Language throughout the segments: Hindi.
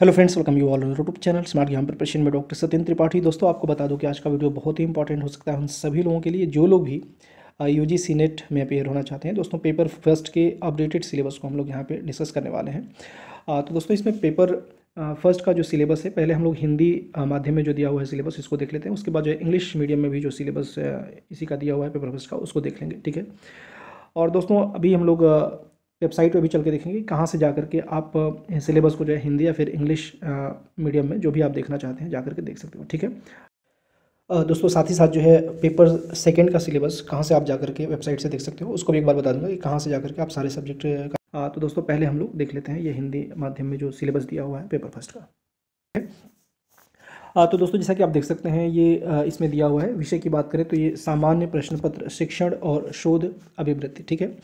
hello friends welcome you all YouTube channel smart Gyan preparation में डॉक्टर सत्यन त्रिपाठी दोस्तों आपको बता दूं कि आज का वीडियो बहुत ही इंपॉर्टेंट हो सकता है उन सभी लोगों के लिए जो लोग भी यू जी सी नेट में अपेयर होना चाहते हैं दोस्तों पेपर फर्स्ट के अपडेटेड सिलेबस को हम लोग यहाँ पर डिस्कस करने वाले हैं तो दोस्तों इसमें पेपर फर्स्ट का जो सिलेबस है पहले हम लोग हिंदी माध्यम में जो दिया हुआ है सिलेबस इसको देख लेते हैं उसके बाद जो इंग्लिश मीडियम में भी जो सिलेबस इसी का दिया हुआ है पेपर फर्स्ट का उसको देख लेंगे ठीक है और दोस्तों अभी हम लोग वेबसाइट पे भी चल के देखेंगे कहाँ से जा करके आप सिलेबस को जो है हिंदी या फिर इंग्लिश मीडियम में जो भी आप देखना चाहते हैं जा करके देख सकते हो ठीक है दोस्तों साथ ही साथ जो है पेपर सेकेंड का सिलेबस कहाँ से आप जा करके वेबसाइट से देख सकते हो उसको भी एक बार बता दूंगा कि कहाँ से जा करके आप सारे सब्जेक्ट का तो दोस्तों पहले हम लोग देख लेते हैं ये हिंदी माध्यम में जो सिलेबस दिया हुआ है पेपर फर्स्ट का ठीक है तो दोस्तों जैसा कि आप देख सकते हैं ये इसमें दिया हुआ है विषय की बात करें तो ये सामान्य प्रश्न पत्र शिक्षण और शोध अभिवृत्ति ठीक है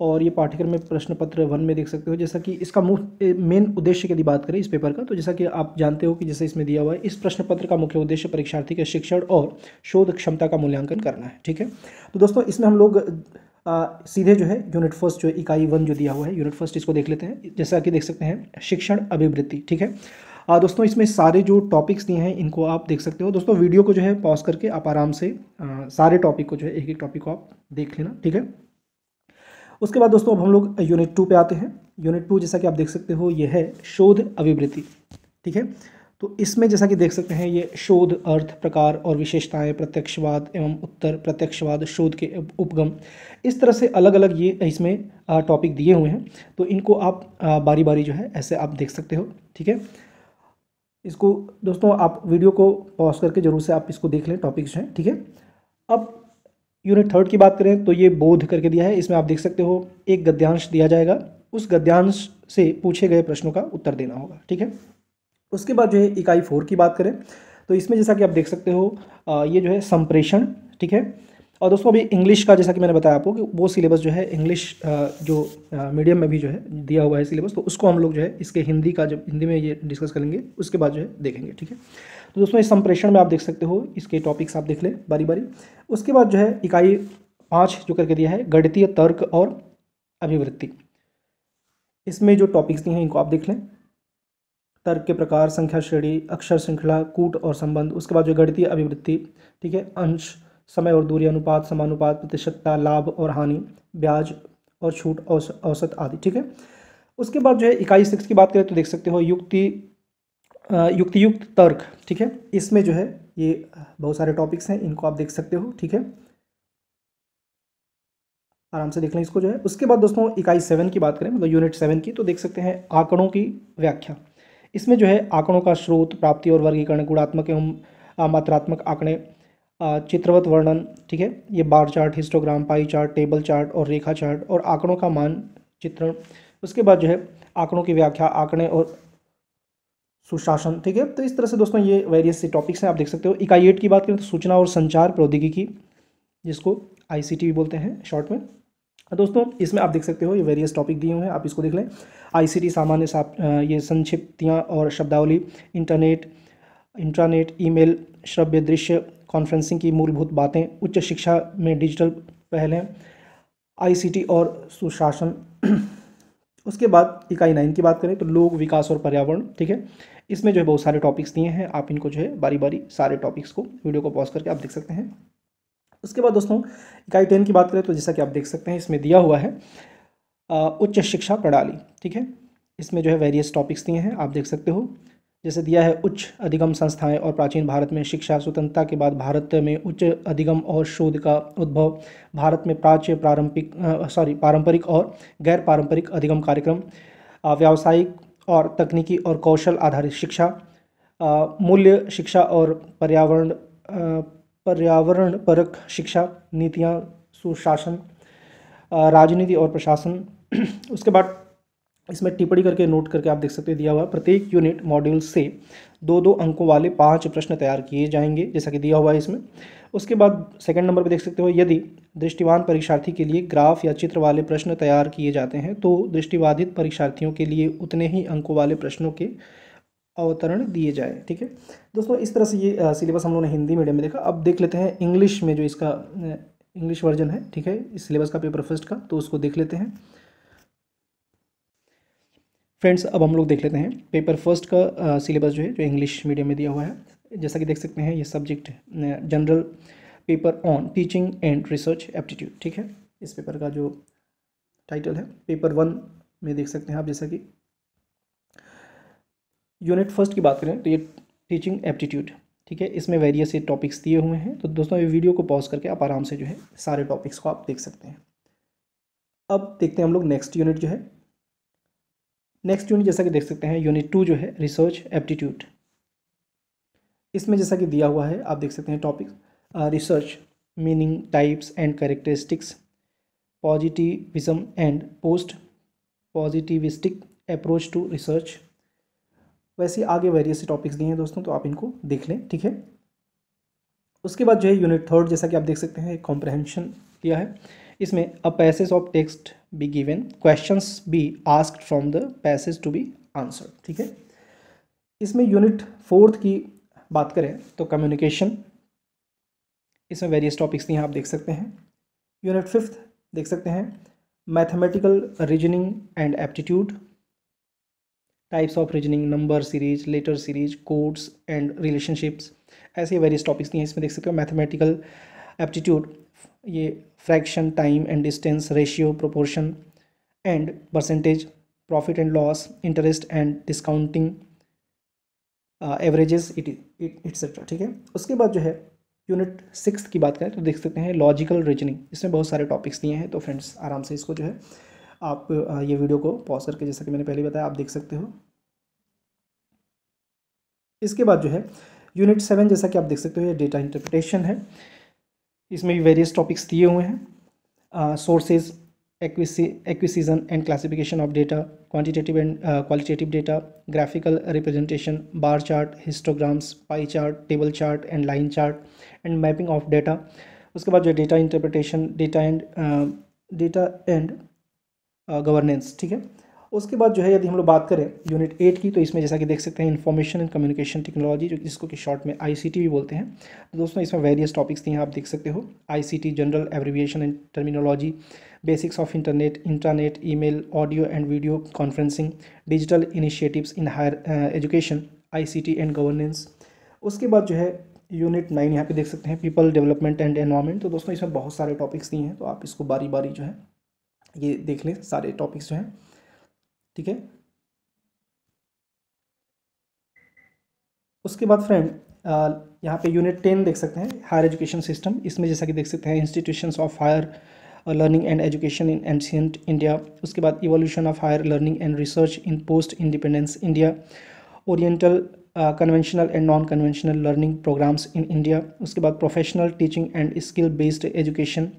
और ये पाठ्यक्रम में प्रश्न पत्र वन में देख सकते हो जैसा कि इसका मुख्य मेन उद्देश्य यदि बात करें इस पेपर का तो जैसा कि आप जानते हो कि जैसे इसमें दिया हुआ है इस प्रश्न पत्र का मुख्य उद्देश्य परीक्षार्थी के शिक्षण और शोध क्षमता का मूल्यांकन करना है ठीक है तो दोस्तों इसमें हम लोग आ, सीधे जो है यूनिट फर्स्ट जो इकाई वन जो दिया हुआ है यूनिट फर्स्ट इसको देख लेते हैं जैसा कि देख सकते हैं शिक्षण अभिवृत्ति ठीक है आ, दोस्तों इसमें सारे जो टॉपिक्स दिए हैं इनको आप देख सकते हो दोस्तों वीडियो को जो है पॉज करके आप आराम से आ, सारे टॉपिक को जो है एक एक टॉपिक को आप देख लेना ठीक है उसके बाद दोस्तों अब हम लोग यूनिट टू पे आते हैं यूनिट टू जैसा कि आप देख सकते हो ये है शोध अभिवृत्ति ठीक है तो इसमें जैसा कि देख सकते हैं ये शोध अर्थ प्रकार और विशेषताएं प्रत्यक्षवाद एवं उत्तर प्रत्यक्षवाद शोध के उपगम इस तरह से अलग अलग ये इसमें टॉपिक दिए हुए हैं तो इनको आप बारी बारी जो है ऐसे आप देख सकते हो ठीक है इसको दोस्तों आप वीडियो को पॉज करके ज़रूर से आप इसको देख लें टॉपिक्स हैं ठीक है अब यूनिट थर्ड की बात करें तो ये बोध करके दिया है इसमें आप देख सकते हो एक गद्यांश दिया जाएगा उस गद्यांश से पूछे गए प्रश्नों का उत्तर देना होगा ठीक है उसके बाद जो है इकाई फोर की बात करें तो इसमें जैसा कि आप देख सकते हो ये जो है संप्रेषण ठीक है और दोस्तों अभी इंग्लिश का जैसा कि मैंने बताया आपको कि वो सिलेबस जो है इंग्लिश जो मीडियम में भी जो है दिया हुआ है सिलेबस तो उसको हम लोग जो है इसके हिंदी का जब हिंदी में ये डिस्कस करेंगे उसके बाद जो है देखेंगे ठीक है तो दोस्तों इस संप्रेषण में आप देख सकते हो इसके टॉपिक्स आप देख लें बारी बारी उसके बाद जो है इकाई पाँच जो करके दिया है गणितीय तर्क और अभिवृत्ति इसमें जो टॉपिक्स दिए हैं इनको आप देख लें तर्क के प्रकार संख्या श्रेणी अक्षर श्रृंखला कूट और संबंध उसके बाद जो गणितीय अभिवृत्ति ठीक है अंश समय और दूरी अनुपात समानुपात प्रतिशतता लाभ और हानि ब्याज और छूट औसत आदि ठीक है उसके बाद जो है इकाई सिक्स की बात करें तो देख सकते हो युक्ति युक्तियुक्त तर्क ठीक है इसमें जो है ये बहुत सारे टॉपिक्स हैं इनको आप देख सकते हो ठीक है आराम से देख लें इसको जो है उसके बाद दोस्तों इकाई सेवन की बात करें मतलब यूनिट सेवन की तो देख सकते हैं आंकड़ों की व्याख्या इसमें जो है आंकड़ों का स्रोत प्राप्ति और वर्गीकरण गुणात्मक एवं मात्रात्मक आंकड़े चित्रवत वर्णन ठीक है ये bar chart histogram pie chart table chart और रेखा चार्ट और आंकड़ों का मान चित्रण उसके बाद जो है आंकड़ों की व्याख्या आंकड़े और सुशासन ठीक है तो इस तरह से दोस्तों ये वेरियस से टॉपिक्स हैं आप देख सकते हो इकाई एट की बात करें तो सूचना और संचार प्रौद्योगिकी जिसको आई भी बोलते हैं शॉर्ट में तो दोस्तों इसमें आप देख सकते हो ये वेरियस टॉपिक दिए हुए हैं आप इसको देख लें आईसीटी सामान्य साप ये संक्षिप्तियाँ और शब्दावली इंटरनेट इंट्रानेट ईमेल श्रव्य दृश्य कॉन्फ्रेंसिंग की मूलभूत बातें उच्च शिक्षा में डिजिटल पहलें आईसीटी और सुशासन उसके बाद इकाई नाइन की बात करें तो लोग विकास और पर्यावरण ठीक है इसमें जो है बहुत सारे टॉपिक्स दिए हैं आप इनको जो है बारी बारी सारे टॉपिक्स को वीडियो को पॉज करके आप देख सकते हैं उसके बाद दोस्तों इकाई टेन की बात करें तो जैसा कि आप देख सकते हैं इसमें दिया हुआ है उच्च शिक्षा प्रणाली ठीक है इसमें जो है वेरियस टॉपिक्स दिए हैं आप देख सकते हो जैसे दिया है उच्च अधिगम संस्थाएं और प्राचीन भारत में शिक्षा स्वतंत्रता के बाद भारत में उच्च अधिगम और शोध का उद्भव भारत में प्राच्य प्रारंभिक सॉरी पारंपरिक और गैर पारंपरिक अधिगम कार्यक्रम व्यावसायिक और तकनीकी और कौशल आधारित शिक्षा मूल्य शिक्षा और पर्यावरण पर्यावरण परक शिक्षा नीतियाँ सुशासन राजनीति और प्रशासन उसके बाद इसमें टिप्पणी करके नोट करके आप देख सकते हो दिया हुआ प्रत्येक यूनिट मॉड्यूल से दो दो अंकों वाले पांच प्रश्न तैयार किए जाएंगे जैसा कि दिया हुआ है इसमें उसके बाद सेकंड नंबर पर देख सकते हो यदि दृष्टिवान परीक्षार्थी के लिए ग्राफ या चित्र वाले प्रश्न तैयार किए जाते हैं तो दृष्टिबाधित परीक्षार्थियों के लिए उतने ही अंकों वाले प्रश्नों के अवतरण दिए जाए ठीक है दोस्तों इस तरह से ये सिलेबस हम लोगों ने हिंदी मीडियम में देखा अब देख लेते हैं इंग्लिश में जो इसका इंग्लिश वर्जन है ठीक है इस सिलेबस का पेपर फर्स्ट का तो उसको देख लेते हैं फ्रेंड्स अब हम लोग देख लेते हैं पेपर फर्स्ट का सिलेबस जो है जो इंग्लिश मीडियम में दिया हुआ है जैसा कि देख सकते हैं ये subject general paper on teaching and research aptitude ठीक है इस पेपर का जो टाइटल है पेपर वन में देख सकते हैं आप जैसा कि यूनिट फर्स्ट की बात करें तो ये टीचिंग एप्टीट्यूड ठीक है इसमें वेरियस ये टॉपिक्स दिए हुए हैं तो दोस्तों ये वीडियो को पॉज करके आप आराम से जो है सारे टॉपिक्स को आप देख सकते हैं अब देखते हैं हम लोग नेक्स्ट यूनिट जो है नेक्स्ट यूनिट जैसा कि देख सकते हैं यूनिट टू जो है रिसर्च एप्टीट्यूड इसमें जैसा कि दिया हुआ है आप देख सकते हैं topic research meaning types and characteristics positivism and post positivistic approach to research वैसे आगे वेरियस टॉपिक्स दिए हैं दोस्तों तो आप इनको देख लें ठीक है उसके बाद जो है यूनिट थर्ड जैसा कि आप देख सकते हैं कॉम्प्रहेंशन दिया है इसमें a passage of text be given questions be ask from the passage to be answer ठीक है इसमें यूनिट फोर्थ की बात करें तो कम्युनिकेशन इसमें वेरियस टॉपिक्स यहाँ आप देख सकते हैं यूनिट फिफ्थ देख सकते हैं mathematical reasoning and aptitude types of reasoning number series letter series codes and relationships ऐसे वेरियस टॉपिक्स नहीं हैं इसमें देख सकते हो मैथमेटिकल एप्टीट्यूड ये fraction time and distance ratio proportion and percentage profit and loss interest and discounting averages et cetera ठीक है उसके बाद जो है यूनिट सिक्स की बात करें तो देख सकते हैं लॉजिकल रीजनिंग इसमें बहुत सारे टॉपिक्स दिए हैं तो फ्रेंड्स आराम से इसको जो है आप uh, ये वीडियो को पॉज करके जैसा कि मैंने पहले बताया आप देख सकते हो इसके बाद जो है यूनिट सेवन जैसा कि आप देख सकते हो ये डेटा इंटरप्रिटेशन है इसमें भी वेरियस टॉपिक्स दिए हुए हैं sources acquisition and classification of data quantitative and qualitative data graphical representation bar chart histograms pie chart table chart and line chart and mapping of data उसके बाद जो data interpretation data and data and governance ठीक है उसके बाद जो है यदि हम लोग बात करें यूनिट एट की तो इसमें जैसा कि देख सकते हैं इन्फॉर्मेशन एंड कम्युनिकेशन टेक्नोलॉजी जो जिसको कि शॉर्ट में आईसीटी भी बोलते हैं तो दोस्तों इसमें वेरियस टॉपिक्स दिए आप देख सकते हो ICT general abbreviation and terminology basics of internet internet email audio and video conferencing digital initiatives in higher education T and governance उसके बाद जो है यूनिट नाइन यहाँ पे देख सकते हैं पीपल डेवलपमेंट एंड एनवायरमेंट तो दोस्तों इसमें बहुत सारे टॉपिक्स दिए हैं तो आप इसको बारी बारी जो है ये देख लें सारे टॉपिक्स जो हैं ठीक है उसके बाद फ्रेंड यहाँ पे यूनिट टेन देख सकते हैं हायर एजुकेशन सिस्टम इसमें जैसा कि देख सकते हैं institution of higher learning and education in ancient India उसके बाद evolution of higher learning and research in post independence India oriental conventional and non conventional learning programs in India उसके बाद professional teaching and skill based education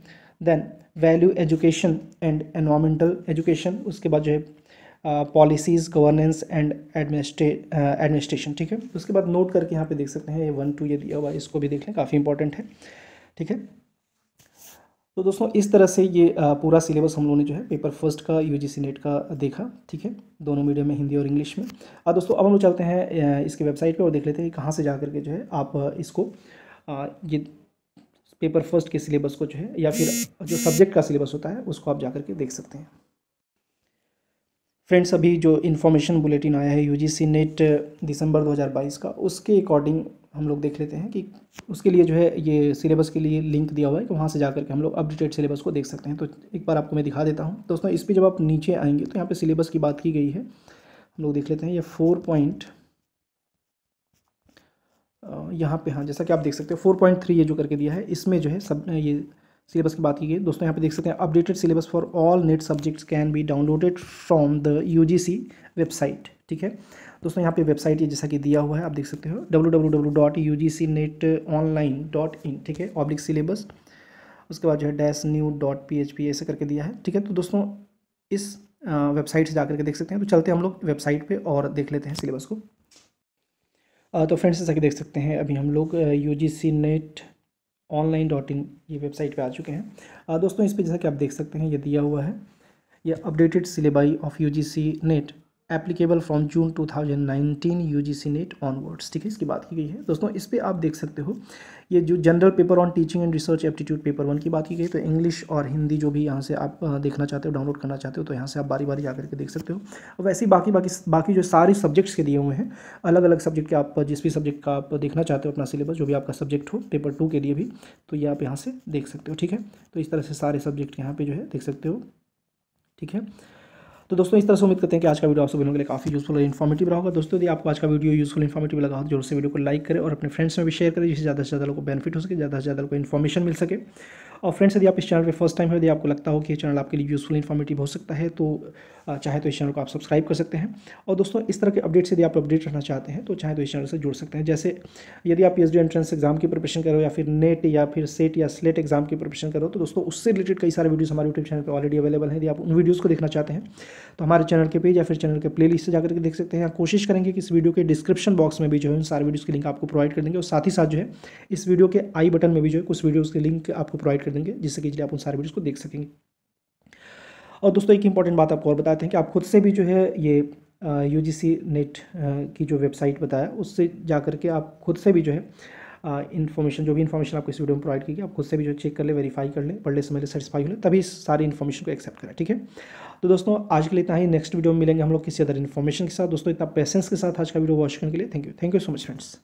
then value education and environmental education उसके बाद जो है पॉलिसीज़ गवर्नेंस एंड एडमिनिस्ट्रेशन ठीक है उसके बाद नोट करके यहाँ पे देख सकते हैं ये वन टू ये दिया हुआ इसको भी देख लें काफ़ी इंपॉर्टेंट है ठीक है तो दोस्तों इस तरह से ये uh, पूरा सिलेबस हम लोगों ने जो है पेपर फर्स्ट का यू जी नेट का देखा ठीक है दोनों मीडियम में हिंदी और इंग्लिश में और दोस्तों अब हम लोग चलते हैं uh, इसके वेबसाइट पे और देख लेते हैं कहाँ से जा करके जो है आप uh, इसको ये पेपर फर्स्ट के सिलेबस को जो है या फिर जो सब्जेक्ट का सिलेबस होता है उसको आप जा के देख सकते हैं फ्रेंड्स अभी जो इन्फॉर्मेशन बुलेटिन आया है यूजीसी नेट दिसंबर 2022 का उसके अकॉर्डिंग हम लोग देख लेते हैं कि उसके लिए जो है ये सिलेबस के लिए लिंक दिया हुआ है कि वहाँ से जा करके हम लोग अपडेटेड सिलेबस को देख सकते हैं तो एक बार आपको मैं दिखा देता हूँ दोस्तों इस पर जब आप नीचे आएंगे तो यहाँ पर सिलेबस की बात की गई है हम लोग देख लेते हैं ये फोर पॉइंट यहाँ पे हाँ जैसा कि आप देख सकते हो फोर पॉइंट थ्री ये जो करके दिया है इसमें जो है सब ये सिलेबस की बात की गई दोस्तों यहाँ पे देख सकते हैं updated syllabus for all NET subjects can be downloaded from the UGC website ठीक है दोस्तों यहाँ पे वेबसाइट ये जैसा कि दिया हुआ है आप देख सकते हो W W W dot U G C NET online dot in ठीक है ऑब्लिक सिलेबस उसके बाद जो है dash new dot P H P ऐसे करके दिया है ठीक है तो दोस्तों इस वेबसाइट से जा करके देख सकते हैं तो चलते हैं हम लोग वेबसाइट पर और देख लेते हैं सिलेबस को तो फ्रेंड्स जैसा कि देख सकते हैं अभी हम लोग U G C NET online dot in ये वेबसाइट पे आ चुके हैं दोस्तों इस पर जैसा कि आप देख सकते हैं ये दिया हुआ है ये updated syllabi of U NET applicable from June 2019 C NET onwards ठीक है इसकी बात की गई है दोस्तों इस पर आप देख सकते हो ये जो general paper on teaching and research aptitude paper one की बात की गई तो इंग्लिश और हिंदी जो भी यहाँ से आप देखना चाहते हो डाउनलोड करना चाहते हो तो यहाँ से आप बारी बारी जा करके देख सकते हो वैसे ही बाकी बाकी बाकी जो सारे सब्जेक्ट्स के दिए हुए हैं अलग अलग सब्जेक्ट के आप जिस भी सब्जेक्ट का आप देखना चाहते हो अपना सिलेबस जो भी आपका सब्जेक्ट हो पेपर टू के लिए भी तो ये आप यहाँ से देख सकते हो ठीक है तो इस तरह से सारे सब्जेक्ट यहाँ पर जो है देख सकते हो ठीक है तो दोस्तों इस तरह से उम्मीद करते हैं कि आज का वीडियो आप सभी लोगों के लिए काफ़ी यूजफुल और इन्फॉर्मेटिव रहा होगा दोस्तों यदि आपको आज का वीडियो यूजफुल इन्फॉर्मेटिव लगा तो जरूर से वीडियो को लाइक करें और अपने फ्रेंड्स में भी शेयर करें जिससे ज़्यादा से ज़्यादा लोग को बेनिफिट हो सके ज़्यादा से ज़्यादा लोग को इन्फॉर्मेशन मिल सके और फ्रेंड्स यदि आप इस चैनल पर फर्स्ट टाइम है यदि आपको लगता हो कि ये चैनल आपके लिए यूज़फुल इन्फॉर्मेटिव हो सकता है तो चाहे तो इस चैनल को आप सब्सक्राइब कर सकते हैं और दोस्तों इस तरह के अपडेट्स यदि आप अपडेट रहना चाहते हैं तो चाहे तो इस चैनल से जुड़ सकते हैं जैसे यदि आप पी एंट्रेंस एग्जाम की प्रिपरेशन करो या फिर नेट या फिर सेट या स्लेट एग्जाम की प्रिपरेशन करो तो दोस्तों उससे रिलेटेड कई सारे वीडियोज़ हमारे यूट्यूब चैनल पर ऑलरेडी अवेलेबल है यदि आप उन वीडियोज़ को देखना चाहते हैं तो हमारे चैनल के पेज या फिर चैनल के प्ले लिस्ट से जाकर के देख सकते हैं या कोशिश करेंगे कि इस वीडियो के डिस्क्रिप्शन बॉक्स में भी जो है उन सारे वीडियोज़ की लिंक आपको प्रोवाइड कर देंगे और साथ ही साथ जो है इस वीडियो के आई बटन में भी जो है कुछ वीडियोज़ की लिंक आपको प्रोवाइड कर देंगे जिससे कि आप उन सारे वीडियोज़ को देख सकेंगे और दोस्तों एक इंपॉर्टेंट बात आपको और बताते हैं कि आप खुद से भी जो है ये यू जी नेट की जो वेबसाइट बताया उससे जा करके आप खुद से भी जो है इन्फॉर्मेशन जो भी इन्फॉर्मेशन आपको इस वीडियो में प्रोवाइड की आप खुद से भी जो चेक कर ले वेरीफाई कर ले पढ़ ले समय ले सेटिसफाई हो ले तभी इस सारी इन्फॉर्मेशन को एक्सेप्ट करें ठीक है तो दोस्तों आज के लिए इतना ही नेक्स्ट वीडियो में मिलेंगे हम लोग किसी अदर इन्फॉर्मेशन के साथ दोस्तों इतना पेशेंस के साथ आज का वीडियो वॉश करने के लिए thank you thank you so much friends